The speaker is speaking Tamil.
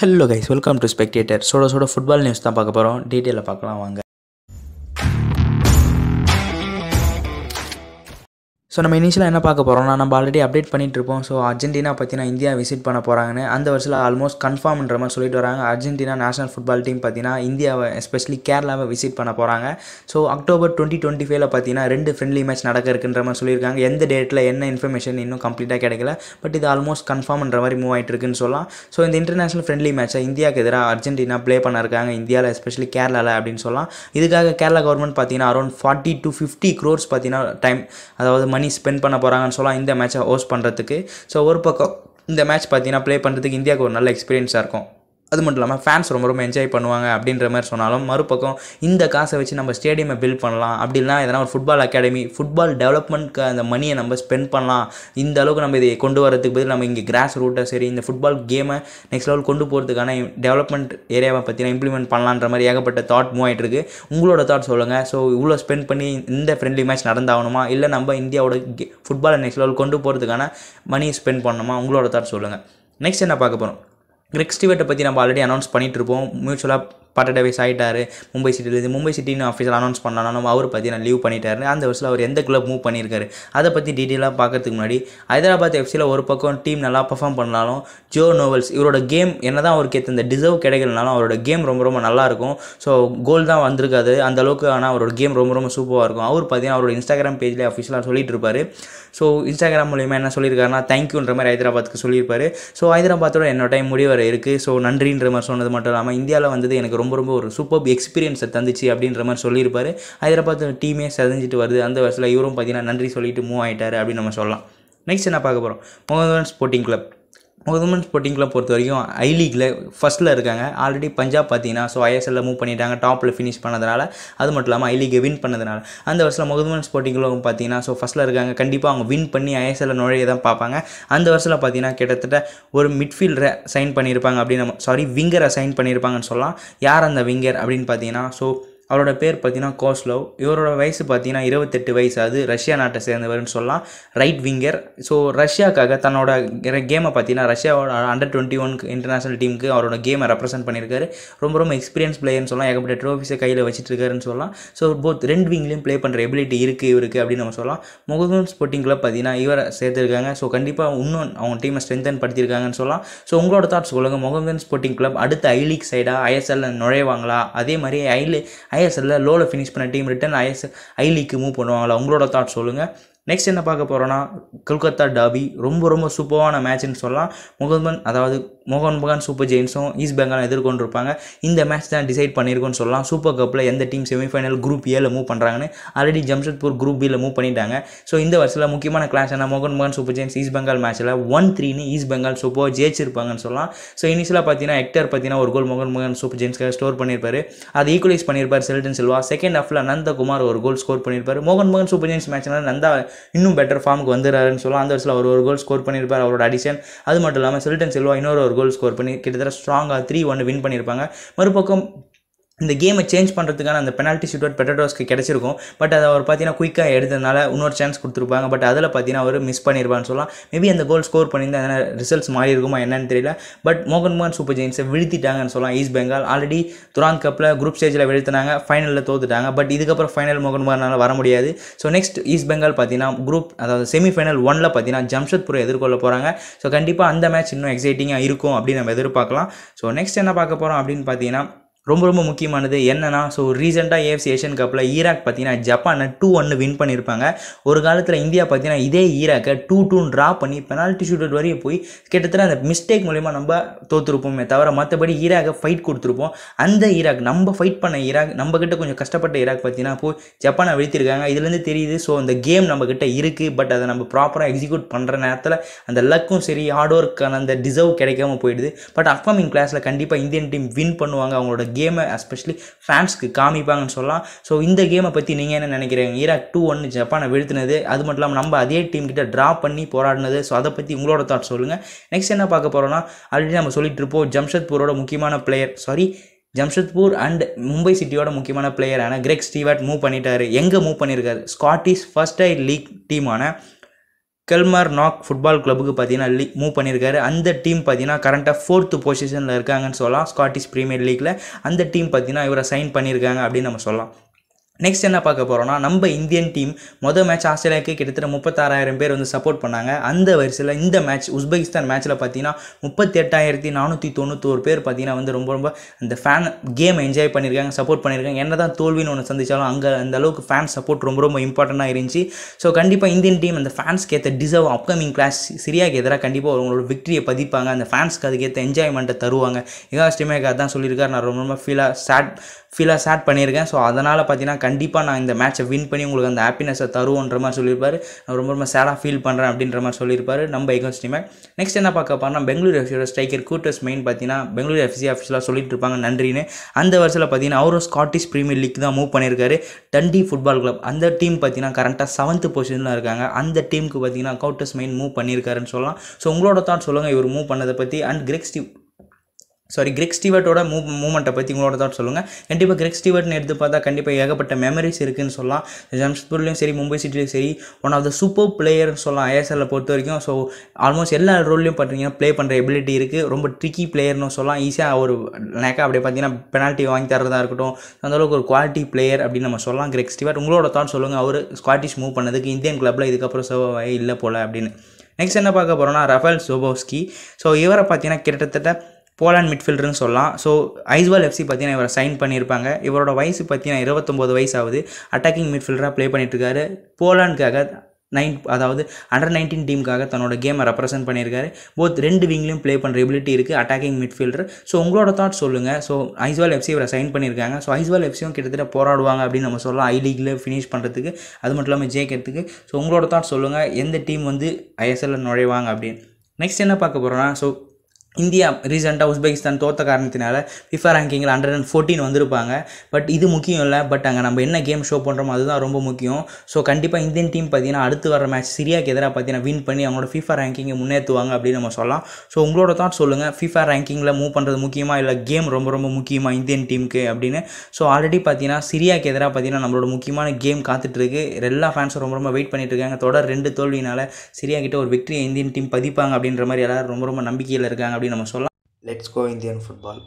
hello guys welcome to spectator சோட சோட ஃபுட்பால் நியூஸ் தான் பார்க்க போகிறோம் டீட்டெயிலில் பார்க்கலாம் வாங்க ஸோ நம்ம இனிஷியலாக என்ன பார்க்க போகிறோம்னா நம்ம ஆல்ரெடி அப்டேட் பண்ணிகிட்டு இருப்போம் ஸோ அர்ஜென்டினா பார்த்தீங்கன்னா இந்தியா விசிட் பண்ண போகிறாங்கன்னு அந்த வருஷத்தில் ஆல்மோஸ்ட் கன்ஃபார்ம்ன்ற மாதிரி சொல்லிட்டு வராங்க அர்ஜென்டினா நேஷனல் ஃபுட்பால் டீம் பார்த்தீங்கன்னா இந்தியாவை எஸ்பெஷலி கேரளாவை விசிட் பண்ண போகிறாங்க ஸோ அக்டோபர் டுவெண்ட்டி டுவெண்ட்டி ஃபைவ்ல பார்த்தீங்கன்னா ரெண்டு ஃப்ரெண்ட்லி மேட்ச் நடக்க இருக்குன்ற மாதிரி சொல்லியிருக்காங்க எந்த டேட்டில் என்ன இன்ஃபர்மேஷன் இன்னும் கம்ப்ளீட்டாக கிடைக்கல பட் இது ஆல்மோஸ்ட் கன்ஃபார்ம்ன்ற மாதிரி மூவ் ஆகிட்டு இருக்குன்னு சொல்லலாம் ஸோ இந்த இன்டர்நேஷனல் ஃப்ரெண்ட்லி மேட்சை இந்தியாவுக்கு எதிராக அர்ஜென்டினா ப்ளே பண்ண இருக்காங்க இந்தியாவில் எஸ்பெஷலி கேரளாவில் அப்படின்னு சொல்லலாம் இதுக்காக கேரளா கவர்மெண்ட் பார்த்தீங்கன்னா around forty to fifty crores பார்த்தீங்கன்னா டைம் அதாவது மணி மணி ஸ்பெண்ட் பண்ண போகிறாங்கன்னு சொல்லலாம் இந்த மேட்சை ஹோஸ்ட் பண்ணுறதுக்கு ஸோ ஒரு பக்கம் இந்த மேட்ச் பார்த்தீங்கன்னா ப்ளே பண்ணுறதுக்கு இந்தியாவுக்கு ஒரு நல்ல எக்ஸ்பீரியன்ஸாக இருக்கும் அது மட்டும் இல்லாமல் ஃபேன்ஸ் ரொம்ப ரொம்ப என்ஜாய் பண்ணுவாங்க அப்படின்ற மாதிரி சொன்னாலும் மறுபக்கம் இந்த காசை வச்சு நம்ம ஸ்டேடியமை பில்ட் பண்ணலாம் இல்லைனா எதனா ஒரு ஃபுட்பால் அகாடமி ஃபுட்பால் டெவலப்மெண்ட்க்கு அந்த மணியை நம்ம ஸ்பெண்ட் பண்ணலாம் இந்த அளவுக்கு நம்ம இதை கொண்டு வரதுக்கு பதில் நம்ம இங்கே கிராஸ் ரூட்டை சரி இந்த ஃபுட்பால் கேமை நெக்ஸ்ட் லெவல் கொண்டு போகிறதுக்கான டெவலப்மெண்ட் ஏரியாவை பார்த்திங்கன்னா இம்ப்ளிமெண்ட் பண்ணலான்ற மாதிரி ஏகப்பட்ட தாட் மூவ் ஆகிட்டு உங்களோட தாட் சொல்லுங்கள் ஸோ இவ்வளோ ஸ்பெண்ட் பண்ணி இந்த ஃப்ரெண்ட்லி மேட்ச் நடந்தாகணுமா இல்லை நம்ம இந்தியாவோட ஃபுட்பாலை நெக்ஸ்ட் லெவல் கொண்டு போகிறதுக்கான மணியை ஸ்பெண்ட் பண்ணணுமா உங்களோட தாட் சொல்லுங்கள் நெக்ஸ்ட் என்ன பார்க்க போகிறோம் கிரிக் ஸ்டீவர்ட்டை பற்றி நம்ம ஆல்ரெடி அனௌன்ஸ் பண்ணிகிட்டு இருப்போம் மியூச்சுவலாக பாட்டடாவைஸ் ஆகிட்டார் மும்பை சிட்டியில் இது மும்பை சிட்டின்னு ஆஃபீஸில் அனௌன்ஸ் பண்ணாலும் அவர் பற்றி நான் லீவ் பண்ணிட்டாரு அந்த வருஷத்தில் அவர் எந்த கிளப் மூவ் பண்ணியிருக்காரு அதை பற்றி டீட்டெயிலாக பார்க்கறதுக்கு முன்னாடி ஹைதராபாத் எஃப்சியில் ஒரு பக்கம் டீம் நல்லா பர்ஃபார்ம் பண்ணாலும் ஜோ நோவல்ஸ் இவரோட கேம் என்ன தான் அவருக்கு ஏற்ற இந்த டிசர்வ் கிடைக்கலனாலும் அவரோட கேம் ரொம்ப ரொம்ப நல்லாயிருக்கும் ஸோ கோல் தான் வந்திருக்காது அந்த அளவுக்கு ஆனால் அவரோட கேம் ரொம்ப ரொம்ப சூப்பராக இருக்கும் அவர் பார்த்தீங்கன்னா அவரோட இன்ஸ்டாகிராம் பேஜ்லேயே அஃபீஷியலாக சொல்லிட்டு இருப்பார் ஸோ இன்ஸ்டாகிராம் மூலியமாக என்ன சொல்லியிருக்காருன்னா தேங்க்யூன்ற மாதிரி ஹைதராபாத்துக்கு சொல்லியிருப்பார் ஸோ ஹைதராபாத்தோட என்னோட டைம் முடிவு இருக்குது ஸோ நன்றின்ற மாதிரி சொன்னது மட்டும் இல்லாமல் இந்தியாவில் வந்தது எனக்கு ரொம்ப ரொம்ப ரொம்ப ஒரு சூப்பர் எக்ஸ்பீரியன்ஸை தந்துச்சு அப்படின்ற மாதிரி சொல்லியிருப்பார் ஹைதராபாத் டீமே செதஞ்சிட்டு வருது அந்த வருஷத்தில் இவரும் பார்த்தீங்கன்னா நன்றி சொல்லிட்டு மூவ் ஆகிட்டார் அப்படின்னு நம்ம சொல்லலாம் நெக்ஸ்ட் என்ன பார்க்க போகிறோம் மோகன் sporting club women's sporting club பொறுத்த வரைக்கும் ஐ லீக்கில் ஃபஸ்ட்டில் இருக்காங்க ஆல்ரெடி பஞ்சாப் பார்த்தீங்கன்னா ஸோ ஐஎஸ்எல்ல மூவ் பண்ணிட்டாங்க டாப்பில் ஃபினிஷ் பண்ணதுனால அது மட்டும் இல்லாமல் ஐ லீக்கை வின் பண்ணதுனால அந்த வருஷத்தில் முகதுமன் ஸ்போர்ட்டிங் கிளப் பார்த்தீங்கன்னா ஸோ ஃபஸ்ட்டில் இருக்காங்க கண்டிப்பாக அவங்க வின் பண்ணி ஐஎஸ்எல்ல நுழைய தான் பார்ப்பாங்க அந்த வருஷத்தில் பார்த்தீங்கன்னா கிட்டத்தட்ட ஒரு மிட்ஃபீல்டரை சைன் பண்ணியிருப்பாங்க அப்படின்னு நம்ம சாரி விங்கரை சைன் பண்ணியிருப்பாங்கன்னு சொல்லலாம் யார் அந்த விங்கர் அப்படின்னு பார்த்தீங்கன்னா ஸோ அவரோட பேர் பார்த்தீங்கன்னா கோஸ்லோவ் இவரோட வயசு பார்த்தீங்கன்னா இருபத்தெட்டு வயசு அது ரஷ்யா நாட்டை சேர்ந்தவர்னு சொல்லலாம் ரைட் விங்கர் ஸோ ரஷ்யாக்காக தன்னோட கேமை பார்த்தீங்கன்னா ரஷ்யாவோட அண்டர் டுவெண்ட்டி ஒன் இன்டர்நேஷனல் டீமுக்கு அவரோட கேமை ரெப்ரசென்ட் பண்ணியிருக்காரு ரொம்ப ரொம்ப எக்ஸ்பீரியன்ஸ் பிளேயர்னு சொல்லலாம் ஏகப்பட்ட ட்ரோஃபிஸை கையில் இருக்காருன்னு சொல்லலாம் ஸோ போத் ரெண்டு விங்லேயும் ப்ளே பண்ணுற எபிலிட்டி இருக்குது இவருக்கு அப்படின்னு நம்ம சொல்லலாம் முகதூன் ஸ்போர்ட்டிங் கிளப் பார்த்தீங்கன்னா இவரை சேர்த்துருக்காங்க ஸோ கண்டிப்பாக இன்னும் அவங்க டீமை ஸ்ட்ரென்தன் படுத்திருக்காங்கன்னு சொல்லலாம் ஸோ உங்களோட தாட்ஸ் சொல்லுங்கள் முகமதன் ஸ்போர்ட்டிங் கிளப் அடுத்த ஐலீக் சைடாக ஐஎஸ்எல் நுழைவாங்களா அதே மாதிரி ஐ ஐஎஸ்எல்ல லோவில் ஃபினிஷ் பண்ண டீம் ரிட்டன் ஐஎஸ் ஐ லீக்கு மூவ் பண்ணுவாங்களா உங்களோட தாட் சொல்லுங்கள் நெக்ஸ்ட் என்ன பார்க்க போகிறோன்னா கொல்கத்தா டாபி ரொம்ப ரொம்ப சூப்பரான மேட்ச்னு சொல்லலாம் முகமன் அதாவது மோகன் மகான் சூப்பர் ஜெயின்ஸும் ஈஸ்ட் பெங்காலும் எதிர்கொண்டிருப்பாங்க இந்த மேட்ச் தான் டிசைட் பண்ணியிருக்கோன்னு சொல்லலாம் சூப்பர் கப்பில் எந்த டீம் செமிஃபைனல் குரூப் ஏல மூவ் பண்ணுறாங்கன்னு ஆல்ரெடி ஜம்ஷெட்பூர் குரூப் பியில் மூவ் பண்ணிட்டாங்க ஸோ இந்த வருஷத்தில் முக்கியமான கிளாஸ் என்ன மோகன் மகான் சூப்பர் ஜெயின்ஸ் ஈஸ்ட் பெங்கால் மேட்ச்சில் ஒன் த்ரீனு ஈஸ்ட் பெங்கால் சூப்பர் ஜெயிச்சிருப்பாங்கன்னு சொல்லலாம் ஸோ இனிஷியலாக பார்த்தீங்கன்னா ஹெக்டர் பார்த்தீங்கன்னா ஒரு கோல் மோகன் பகான் சூப்பர் ஜெயின்ஸ்க்காக ஸ்டோர் பண்ணியிருப்பாரு அது ஈக்குவலைஸ் பண்ணியிருப்பார் செல்டன் செல்வா செகண்ட் ஹாஃபில் நந்தகுமார் ஒரு கோல் ஸ்கோர் பண்ணியிருப்பார் மோகன் மகன் சூப்பர் ஜெயின்ஸ் மேட்ச்னால் நந்தா இன்னும் பெட்டர் ஃபார்முக்கு வந்துடுறாருன்னு சொல்லலாம் அந்த வருஷத்தில் அவர் ஒரு கோல் ஸ்கோர் பண்ணியிருப்பார் அவரோட அடிஷன் அது மட்டும் இல்லாமல் சில்டன் செல்வா இன்னொரு ஒரு கோல் ஸ்கோர் பண்ணி கிட்டத்தட்ட ஸ்ட்ராங்காக த்ரீ ஒன்று வின் பண்ணியிருப்பாங்க மறுபக்கம் இந்த கேமை சேஞ்ச் பண்ணுறதுக்கான அந்த பெனால்ட்டி ஷூட் அவுட் பெட்டடோஸ்க்கு கிடச்சிருக்கும் பட் அதை அவர் பார்த்தீங்கன்னா குயிக்காக எடுத்ததுனால இன்னொரு சான்ஸ் கொடுத்துருப்பாங்க பட் அதில் பார்த்தீங்கன்னா அவர் மிஸ் பண்ணியிருப்பான்னு சொல்லலாம் மேபி அந்த கோல் ஸ்கோர் பண்ணியிருந்தா அதனால் ரிசல்ட்ஸ் மாறி இருக்குமா என்னன்னு தெரியல பட் மோகன் மோகன் சூப்பர் ஜெயின்ஸை விழுத்திட்டாங்கன்னு சொல்லலாம் ஈஸ்ட் பெங்கால் ஆல்ரெடி துரான் கப்பில் குரூப் ஸ்டேஜில் வீழ்த்தினாங்க ஃபைனலில் தோத்துட்டாங்க பட் இதுக்கப்புறம் ஃபைனல் மோகன் மோகனால் வர முடியாது ஸோ நெக்ஸ்ட் ஈஸ்ட் பெங்கால் பார்த்தீங்கன்னா குரூப் அதாவது செமிஃபைனல் ஒனில் பார்த்தீங்கன்னா ஜம்ஷத்பூரை எதிர்கொள்ள போகிறாங்க ஸோ கண்டிப்பாக அந்த மேட்ச் இன்னும் எக்ஸைட்டிங்காக இருக்கும் அப்படின்னு நம்ம எதிர்பார்க்கலாம் ஸோ நெக்ஸ்ட் என்ன பார்க்க போகிறோம் அப்படின்னு பார்த்தீங்கன்னா ரொம்ப ரொம்ப முக்கியமானது என்னென்னா ஸோ ரீசெண்டாக ஏஎஃப்சி ஏஷியன் கப்பில் ஈராக் பார்த்தீங்கன்னா ஜப்பானை டூ ஒன்று வின் பண்ணியிருப்பாங்க ஒரு காலத்தில் இந்தியா பார்த்தீங்கன்னா இதே ஈராக்கை டூ டூன்னு ட்ரா பண்ணி பெனால்ட்டி ஷூட் வரையும் போய் கிட்டத்தட்ட அந்த மிஸ்டேக் மூலிமா நம்ம தோற்றுருப்போமே தவிர மற்றபடி ஈராக்கை ஃபைட் கொடுத்துருப்போம் அந்த ஈராக் நம்ம ஃபைட் பண்ண ஈராக் நம்மக்கிட்ட கொஞ்சம் கஷ்டப்பட்ட ஈராக் பார்த்தீங்கன்னா போய் ஜப்பானை வீழ்த்திருக்காங்க இதுலேருந்து தெரியுது ஸோ அந்த கேம் நம்மக்கிட்ட இருக்குது பட் அதை நம்ம ப்ராப்பராக எக்ஸிக்யூட் பண்ணுற நேரத்தில் அந்த லக்கும் சரி ஹார்ட் ஒர்க்கான அந்த டிசர்வ் கிடைக்காம போயிடுது பட் அப்கமிங் கிளாஸில் கண்டிப்பாக இந்தியன் டீம் வின் பண்ணுவாங்க அவங்களோட கேமை எஸ்பெஷலி ஃபேன்ஸ்க்கு காமிப்பாங்கன்னு சொல்லலாம் ஸோ இந்த கேமை பற்றி நீங்கள் என்ன நினைக்கிறீங்க ஈராக் டூ ஒன்று ஜப்பானை வீழ்த்தினது அது மட்டும் இல்லாமல் நம்ம அதே டீம் கிட்ட ட்ரா பண்ணி போராடினது ஸோ அதை பற்றி உங்களோட தாட் சொல்லுங்கள் நெக்ஸ்ட் என்ன பார்க்க போகிறோம்னா ஆல்ரெடி நம்ம சொல்லிட்டு இருப்போம் ஜம்ஷத்பூரோட முக்கியமான player sorry Jamshedpur and Mumbai சிட்டியோட முக்கியமான பிளேயரான கிரெக் ஸ்டீவர்ட் மூவ் பண்ணிட்டார் எங்கே மூவ் பண்ணியிருக்காரு ஸ்காட்டிஷ் ஃபர்ஸ்ட் ஐ லீக் டீமான கெல்மார் நாக் ஃபுட்பால் கிளப்புக்கு பார்த்தீங்கன்னா மூவ் பண்ணியிருக்காரு அந்த டீம் பார்த்தீங்கன்னா கரண்ட்டாக ஃபோர்த்து பொசிஷனில் இருக்காங்கன்னு சொல்லலாம் ஸ்காட்டிஷ் ப்ரீமியர் லீக்கில் அந்த டீம் பார்த்தீங்கன்னா இவரை சைன் பண்ணியிருக்காங்க அப்படின்னு நம்ம சொல்லலாம் நெக்ஸ்ட் என்ன பார்க்க போகிறோம்னா நம்ம இந்தியன் டீம் மொதல் மேட்ச் ஆஸ்திரேலியாவுக்கு கிட்டத்தட்ட முப்பத்தாறாயிரம் பேர் வந்து சப்போர்ட் பண்ணாங்க அந்த வரிசையில் இந்த மேட்ச் உஸ்பெகிஸ்தான் மேட்ச்சில் பார்த்தீங்கன்னா முப்பத்தெட்டாயிரத்தி நானூற்றி நானூற்றி ஒரு பேர் பார்த்தீங்கன்னா வந்து ரொம்ப ரொம்ப அந்த ஃபேன் கேம் என்ஜாய் பண்ணியிருக்காங்க சப்போர்ட் பண்ணியிருக்காங்க என்ன தான் தோல்வின்னு ஒன்று சந்தித்தாலும் அங்கே அந்த அளவுக்கு ஃபேன் சப்போர்ட் ரொம்ப ரொம்ப இம்பார்ட்டண்ட்டாக இருந்துச்சு ஸோ கண்டிப்பாக இந்தியன் டீம் அந்த ஃபேன்ஸ்க்கு ஏற்ற டிசர்வ் அப்கமிங் கிளாஸ் சிரியாவுக்கு எதிராக கண்டிப்பாக அவங்களோட விக்டரியை பதிப்பாங்க அந்த ஃபேன்ஸ்க்கு அதுக்கேற்ற என்ஜாய்மெண்ட்டை தருவாங்க இகாஸ்டிமேக்கு அதான் சொல்லியிருக்காரு நான் ரொம்ப ரொம்ப ஃபீலாக சேட் ஃபீலாக சேட் பண்ணியிருக்கேன் ஸோ அதனால் பார்த்தீங்கன்னா கண்டிப்பாக நான் இந்த மேட்ச்சை வின் பண்ணி உங்களுக்கு அந்த ஹாப்பினஸை தருவோன்ற மாதிரி சொல்லியிருப்பார் ரொம்ப ரொம்ப சேடாக ஃபீல் பண்ணுறேன் அப்படின்ற மாதிரி சொல்லியிருப்பாரு நம்ம எகன்ஸ்ட் டீமே நெக்ஸ்ட் என்ன பார்க்க போகிறோம்னா பெங்களூர் எஃப்சியோட ஸ்ட்ரைக்கர் கூட்டர்ஸ் மெயின் பார்த்தீங்கன்னா பெங்களூர் எஃப்சி ஆஃபீஸில் சொல்லிட்டு இருப்பாங்க நன்றின்னு அந்த வருஷத்தில் பார்த்தீங்கன்னா அவரும் ஸ்காட்டிஷ் ப்ரீமியர் லீக் தான் மூவ் பண்ணியிருக்காரு டண்டி ஃபுட்பால் கிளப் அந்த டீம் பார்த்தீங்கன்னா கரெக்டாக செவன்த் பொசிஷனில் இருக்காங்க அந்த டீமுக்கு பார்த்தீங்கன்னா கவுட்டஸ் மெயின் மூவ் பண்ணியிருக்காருன்னு சொல்லலாம் ஸோ உங்களோட தான் சொல்லுங்கள் இவர் மூவ் பண்ணதை பற்றி அண்ட் கிரெக் சாரி கிரிக் ஸ்டீவர்ட்டோட மூ மூமெண்ட்டை பற்றி உங்களோட தான் சொல்லுங்கள் கண்டிப்பாக கிரிக் ஸ்டீவர்ட்னு எடுத்து பார்த்தா கண்டிப்பாக ஏகப்பட்ட மெமரிஸ் இருக்குதுன்னு சொல்லலாம் ஜம்ஷத்பூர்லேயும் சரி மும்பை சிட்டிலையும் சரி ஒன் ஆஃப் த சூப்பர் பிளேயர்னு சொல்லலாம் ஐஎஸ்எல்லை பொறுத்த வரைக்கும் ஸோ ஆல்மோஸ்ட் எல்லா ரோல்லையும் பார்த்தீங்கன்னா ப்ளே பண்ணுற எபிலிட்டி இருக்குது ரொம்ப ட்ரிக்கி பிளேயர்னு சொல்லலாம் ஈஸியாக ஒரு நேக்கா அப்படியே பார்த்தீங்கன்னா பெனால்ட்டி வாங்கி தரதாக இருக்கட்டும் அந்தளவுக்கு ஒரு குவாலிட்டி பிளேயர் அப்படின்னு நம்ம சொல்லலாம் கிரிக் ஸ்டீவர்ட் உங்களோட தான் சொல்லுங்கள் அவர் ஸ்காட்டிஷ் மூவ் பண்ணதுக்கு இந்தியன் கிளப்பில் இதுக்கப்புறம் சர்வாகி இல்லை போல் அப்படின்னு நெக்ஸ்ட் என்ன பார்க்க போகிறோம்னா ரஃபேல் சோபோஸ்கி ஸோ இவரை பார்த்தீங்கன்னா கிட்டத்தட்ட போலாண்ட் மிட்ஃபீல்டர்னு சொல்லலாம் ஸோ ஐஸ்வால் எஃப்சி பார்த்தீங்கன்னா இவரை சைன் பண்ணியிருப்பாங்க இவரோட வயசு பார்த்தீங்கன்னா இருபத்தொம்போது வயசு ஆகுது அட்டாக்கிங் மிட்ஃபீல்டராக ப்ளே பண்ணிட்டுருக்காரு போலாண்டுக்காக நைன் அதாவது அண்டர் நைன்டீன் டீமுக்காக தன்னோட கேமை ரெப்ரசென்ட் பண்ணியிருக்காரு போத் ரெண்டு விங்லேயும் ப்ளே பண்ணுற எபிலிட்டி இருக்குது அட்டாக்கிங் மிட்ஃபீல்டர் ஸோ உங்களோட தாட்ஸ் சொல்லுங்கள் ஸோ ஐஸ்வால் எஃப்சி இவரை சைன் பண்ணியிருக்காங்க ஸோ ஐஸ்வால் எஃப்சியும் கிட்டத்தட்ட போராடுவாங்க அப்படின்னு நம்ம சொல்லலாம் ஐ லீகில் ஃபினிஷ் பண்ணுறதுக்கு அது மட்டும் இல்லாமல் ஜெயிக்கிறதுக்கு ஸோ உங்களோட தாட்ஸ் சொல்லுங்கள் எந்த டீம் வந்து ஐஎஸ்எல்ல நுழைவாங்க அப்படின்னு நெக்ஸ்ட் என்ன பார்க்க போகிறோன்னா ஸோ இந்தியா ரீசெண்டாக உஸ்பெகிஸ்தான் தோற்ற காரணத்தினால ஃபிஃபா ரேங்கிங்கில் ஹண்ட்ரட் அண்ட் ஃபோர்டீன் வந்திருப்பாங்க பட் இது முக்கியம் இல்லை பட் அங்கே நம்ம என்ன கேம் ஷோ பண்ணுறோமோ அதுதான் ரொம்ப முக்கியம் ஸோ கண்டிப்பாக இந்தியன் டீம் பார்த்தீங்கன்னா அடுத்து வர மேட்ச் சிரியாக்கு எதிராக பார்த்தீங்கன்னா வின் பண்ணி அவங்களோட ஃபிஃபா ரேங்கிங்கை முன்னேற்றுவாங்க அப்படின்னு நம்ம சொல்லலாம் ஸோ உங்களோட தாட் சொல்லுங்கள் ஃபிஃபா ரேங்கிங்கில் மூவ் பண்ணுறது முக்கியமாக இல்லை கேம் ரொம்ப ரொம்ப முக்கியமாக இந்தியன் டீமுக்கு அப்படின்னு ஸோ ஆல்ரெடி பார்த்தீங்கன்னா சிரியாக்கு எதிராக பார்த்தீங்கன்னா நம்மளோட முக்கியமான கேம் காத்துட்ருக்கு எல்லா ஃபேன்ஸும் ரொம்ப ரொம்ப வெயிட் பண்ணிட்டுருக்காங்க தொடர் ரெண்டு தோல்வினால சிரியா கிட்ட ஒரு விக்டரியை இந்தியன் டீம் பதிப்பாங்க அப்படின்ற மாதிரி எல்லோரும் ரொம்ப ரொம்ப நம்பிக்கையில் இருக்காங்க அப்படின்னு நம்ம சொல்லலாம் லெட்ஸ் கோ இந்தியன் ஃபுட்பால்